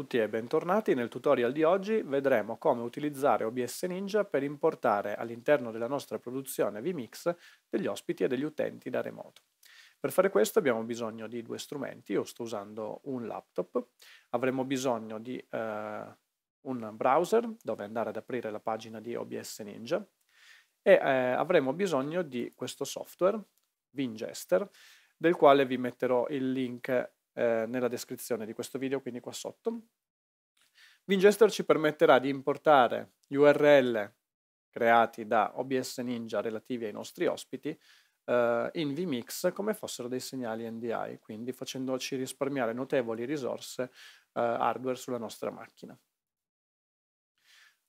tutti e bentornati, nel tutorial di oggi vedremo come utilizzare OBS Ninja per importare all'interno della nostra produzione vMix degli ospiti e degli utenti da remoto. Per fare questo abbiamo bisogno di due strumenti, io sto usando un laptop, avremo bisogno di eh, un browser dove andare ad aprire la pagina di OBS Ninja e eh, avremo bisogno di questo software, Vingester, del quale vi metterò il link eh, nella descrizione di questo video, quindi qua sotto. Wingester ci permetterà di importare gli URL creati da OBS Ninja relativi ai nostri ospiti eh, in vMix come fossero dei segnali NDI, quindi facendoci risparmiare notevoli risorse eh, hardware sulla nostra macchina.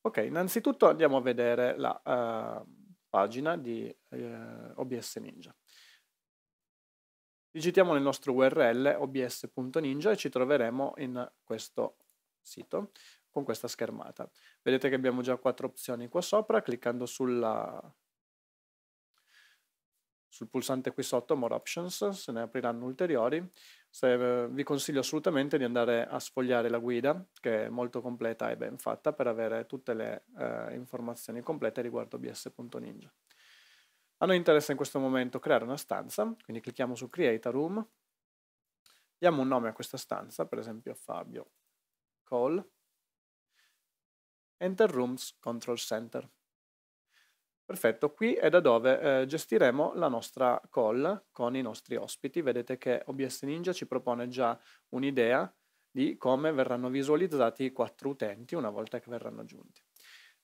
Ok, innanzitutto andiamo a vedere la eh, pagina di eh, OBS Ninja. Digitiamo nel nostro URL obs.ninja e ci troveremo in questo sito con questa schermata. Vedete che abbiamo già quattro opzioni qua sopra, cliccando sulla, sul pulsante qui sotto More Options, se ne apriranno ulteriori. Se, eh, vi consiglio assolutamente di andare a sfogliare la guida, che è molto completa e ben fatta, per avere tutte le eh, informazioni complete riguardo bs.ninja. A noi interessa in questo momento creare una stanza, quindi clicchiamo su Create a Room, diamo un nome a questa stanza, per esempio Fabio Call, Enter Rooms Control Center. Perfetto, qui è da dove eh, gestiremo la nostra call con i nostri ospiti. Vedete che OBS Ninja ci propone già un'idea di come verranno visualizzati i quattro utenti una volta che verranno aggiunti.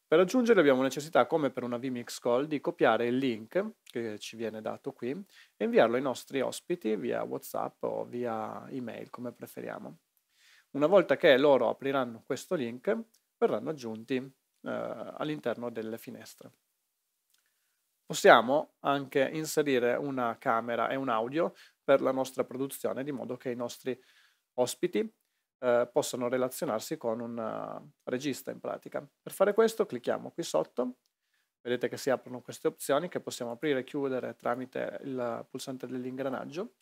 Per raggiungerli abbiamo necessità, come per una vMix call, di copiare il link che ci viene dato qui e inviarlo ai nostri ospiti via WhatsApp o via email, come preferiamo. Una volta che loro apriranno questo link, verranno aggiunti eh, all'interno delle finestre. Possiamo anche inserire una camera e un audio per la nostra produzione, di modo che i nostri ospiti eh, possano relazionarsi con un eh, regista in pratica. Per fare questo clicchiamo qui sotto, vedete che si aprono queste opzioni che possiamo aprire e chiudere tramite il pulsante dell'ingranaggio.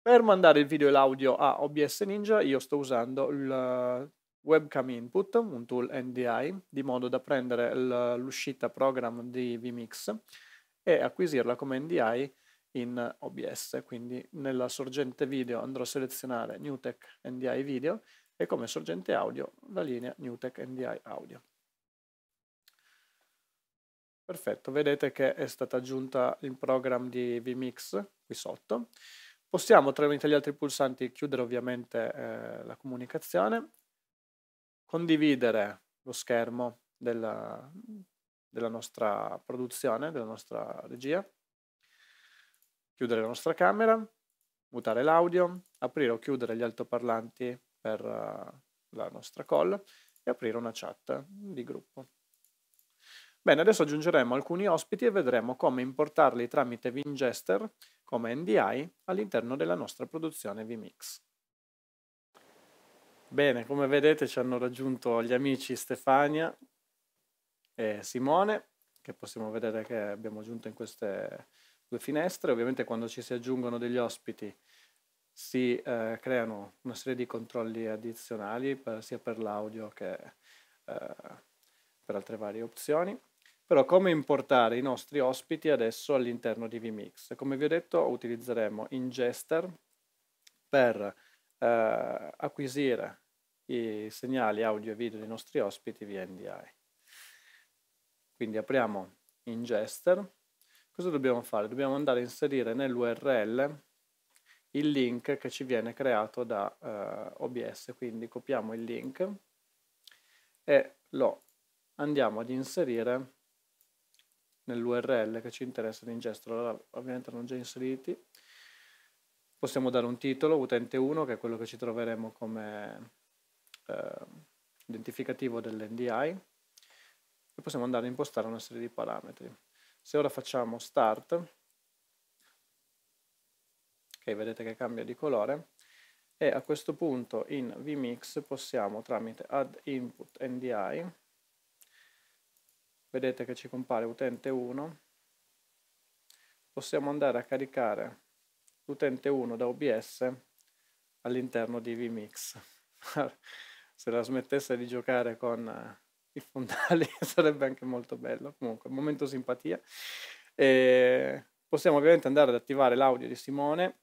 Per mandare il video e l'audio a OBS Ninja io sto usando il Webcam Input, un tool NDI, di modo da prendere l'uscita program di vMix e acquisirla come NDI in OBS, quindi nella sorgente video andrò a selezionare NewTek NDI Video e come sorgente audio la linea NewTek NDI Audio. Perfetto, vedete che è stata aggiunta il programma di vMix qui sotto. Possiamo tramite gli altri pulsanti chiudere ovviamente eh, la comunicazione, condividere lo schermo della, della nostra produzione, della nostra regia, chiudere la nostra camera, mutare l'audio, aprire o chiudere gli altoparlanti per eh, la nostra call e aprire una chat di gruppo. Bene, adesso aggiungeremo alcuni ospiti e vedremo come importarli tramite Vingester come NDI all'interno della nostra produzione vMix. Bene, come vedete ci hanno raggiunto gli amici Stefania e Simone, che possiamo vedere che abbiamo aggiunto in queste due finestre, ovviamente quando ci si aggiungono degli ospiti si eh, creano una serie di controlli addizionali per, sia per l'audio che eh, per altre varie opzioni. Però come importare i nostri ospiti adesso all'interno di vMix? Come vi ho detto utilizzeremo Ingester per eh, acquisire i segnali audio e video dei nostri ospiti via NDI. Quindi apriamo Ingester cosa dobbiamo fare? Dobbiamo andare a inserire nell'URL il link che ci viene creato da eh, OBS, quindi copiamo il link e lo andiamo ad inserire nell'URL che ci interessa l'ingestro, allora, ovviamente non già inseriti, possiamo dare un titolo, utente 1, che è quello che ci troveremo come eh, identificativo dell'NDI, e possiamo andare a impostare una serie di parametri. Se ora facciamo start, ok, vedete che cambia di colore, e a questo punto in vmix possiamo tramite add input NDI, vedete che ci compare utente 1, possiamo andare a caricare l'utente 1 da OBS all'interno di vmix. Se la smettesse di giocare con eh, i fondali, sarebbe anche molto bello. Comunque, momento simpatia. E ehm, possiamo ovviamente andare ad attivare l'audio di Simone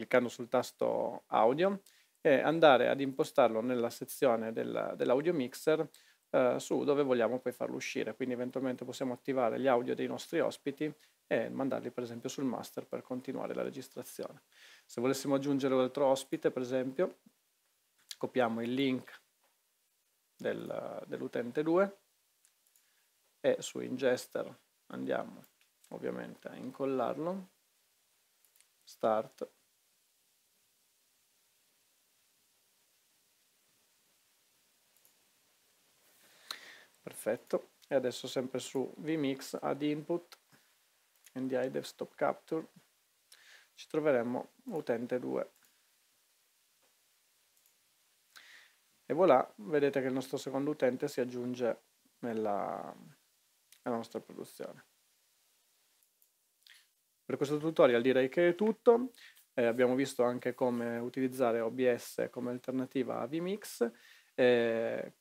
cliccando sul tasto audio e andare ad impostarlo nella sezione del, dell'audio mixer eh, su dove vogliamo poi farlo uscire. Quindi eventualmente possiamo attivare gli audio dei nostri ospiti e mandarli per esempio sul master per continuare la registrazione. Se volessimo aggiungere l'altro ospite, per esempio, copiamo il link del, dell'utente 2 e su ingester andiamo ovviamente a incollarlo, start, perfetto, e adesso sempre su vmix add input NDI desktop capture ci troveremo utente 2 e voilà, vedete che il nostro secondo utente si aggiunge nella, nella nostra produzione. Per questo tutorial direi che è tutto, eh, abbiamo visto anche come utilizzare OBS come alternativa a vMix, eh,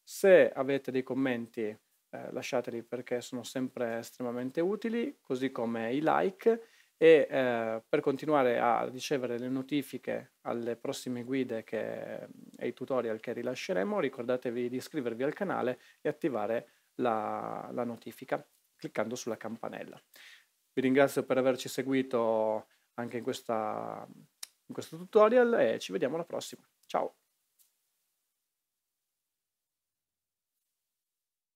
se avete dei commenti eh, lasciateli perché sono sempre estremamente utili, così come i like e eh, per continuare a ricevere le notifiche alle prossime guide che ai tutorial che rilasceremo, ricordatevi di iscrivervi al canale e attivare la, la notifica cliccando sulla campanella. Vi ringrazio per averci seguito anche in, questa, in questo tutorial e ci vediamo alla prossima. Ciao!